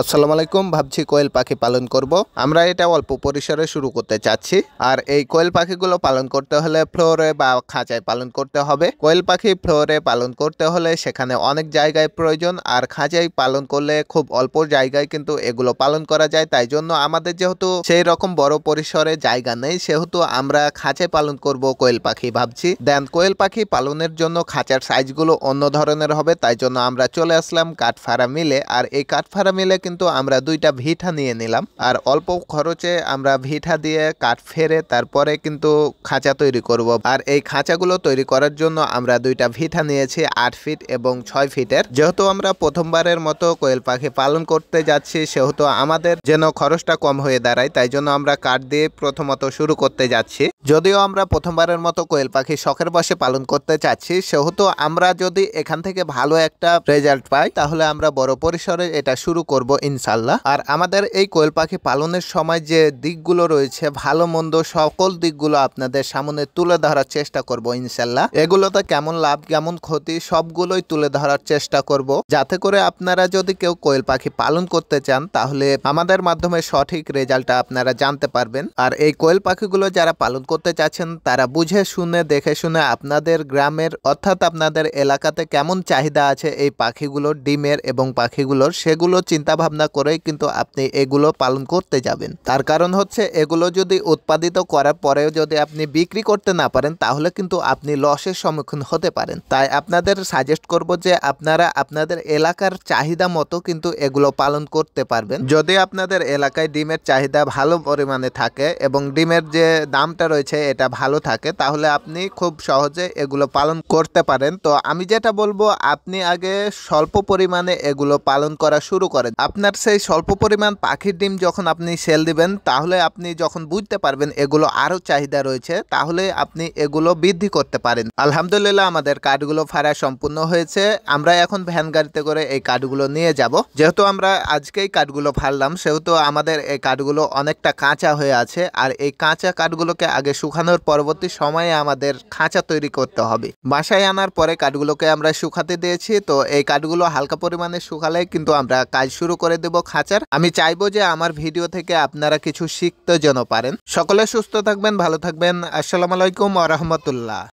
আসসালামু আলাইকুম ভাবছি কোয়েল পাখি পালন করব আমরা এটা অল্প পরিসরে শুরু করতে চাচ্ছি আর এই কোয়েল পাখিগুলো পালন করতে হলে ফ্লোরে বা খাঁচায় পালন করতে হবে কোয়েল পাখি ফ্লোরে পালন করতে হলে সেখানে অনেক জায়গায় প্রয়োজন আর খাঁচায় পালন করলে খুব অল্প জায়গায় কিন্তু এগুলো পালন করা যায় তাই জন্য আমাদের যেহেতু সেই রকম বড় পরিসরে জায়গা নেই সেহেতু আমরা খাঁচায় পালন করব কোয়েল পাখি ভাবছি দেন কোয়েল পাখি পালনের জন্য খাঁচার সাইজগুলো অন্য ধরনের হবে তাই জন্য আমরা চলে আসলাম কাঠফাড়া মিলে আর এই কাঠফাড়া মিলে কিন্তু আমরা দুইটা ভিঠা নিয়ে নিলাম আর অল্প খরচে আমরা ভিঠা দিয়ে কাঠ ফেরে তারপরে কিন্তু খাঁচা তৈরি করব আর এই খাঁচাগুলো তৈরি করার জন্য আমরা দুইটা ভিঠা নিয়েছি আট ফিট এবং ছয় ফিটের যেহেতু আমরা প্রথমবারের মতো কোয়েল পাখি পালন করতে যাচ্ছি সেহেতু আমাদের যেন খরচটা কম হয়ে দাঁড়ায় তাই জন্য আমরা কাঠ দিয়ে প্রথমত শুরু করতে যাচ্ছি যদিও আমরা প্রথমবারের মতো কোয়েল পাখি শখের বসে পালন করতে চাচ্ছি সেহেতু আমরা যদি এখান থেকে ভালো একটা রেজাল্ট পাই তাহলে আমরা বড় পরিসরে এটা শুরু করব ইনশাল্লাহ আর আমাদের এই কোয়েল পাখি পালনের সময় যে দিকগুলো রয়েছে ভালো মন্দ সকল দিকগুলো আপনাদের সামনে তুলে ধরার চেষ্টা করব ইনশাল্লাহ এগুলোতে কেমন লাভ কেমন ক্ষতি সবগুলোই তুলে ধরার চেষ্টা করব যাতে করে আপনারা যদি কেউ কোয়েল পাখি পালন করতে চান তাহলে আমাদের মাধ্যমে সঠিক রেজাল্টটা আপনারা জানতে পারবেন আর এই কোয়েল পাখিগুলো যারা পালন করতে চাচ্ছেন তারা বুঝে শুনে দেখে শুনে আপনাদের গ্রামের অর্থাৎ আপনাদের এলাকাতে কেমন চাহিদা আছে এই পাখিগুলোর ডিমের এবং পাখিগুলোর সেগুলো চিন্তা ভাবনা করেই কিন্তু আপনি এগুলো পালন করতে যাবেন তার কারণ হচ্ছে এগুলো যদি উৎপাদিত করার পরেও যদি আপনি বিক্রি করতে না পারেন তাহলে কিন্তু আপনি লসের সম্মুখীন হতে পারেন তাই আপনাদের সাজেস্ট করব যে আপনারা আপনাদের এলাকার চাহিদা মতো কিন্তু এগুলো পালন করতে পারবেন যদি আপনাদের এলাকায় ডিমের চাহিদা ভালো পরিমাণে থাকে এবং ডিমের যে দামটা রয়েছে এটা ভালো থাকে তাহলে আপনি খুব সহজে এগুলো পালন করতে পারেন তো আমি যেটা বলবো আপনি আগে স্বল্প পরিমাণে এগুলো পালন করা শুরু করেন আপনার সেই স্বল্প পরিমাণ পাখির ডিম যখন আপনি সেল দিবেন তাহলে আপনি যখন বুঝতে পারবেন এগুলো আরও চাহিদা রয়েছে তাহলে আপনি এগুলো বৃদ্ধি করতে পারেন আলহামদুলিল্লাহ আমাদের কাঠগুলো ফাড়া সম্পূর্ণ হয়েছে আমরা এখন ভ্যান গাড়িতে করে এই কাঠগুলো নিয়ে যাব যেহেতু আমরা আজকেই কাঠগুলো ফাড়লাম সেহেতু আমাদের এই কাঠগুলো অনেকটা কাঁচা হয়ে আছে আর এই কাঁচা কাঠগুলোকে আগে শুকানোর পরবর্তী সময়ে আমাদের খাঁচা তৈরি করতে হবে বাসায় আনার পরে কাঠগুলোকে আমরা শুকাতে দিয়েছি তো এই কাঠগুলো হালকা পরিমাণে শুকালে কিন্তু আমরা কাজ শুরু করে দেব খাঁচার আমি চাইবো যে আমার ভিডিও থেকে আপনারা কিছু শিখতে যেন পারেন সকলে সুস্থ থাকবেন ভালো থাকবেন আসসালামু আলাইকুম আ রহমতুল্লাহ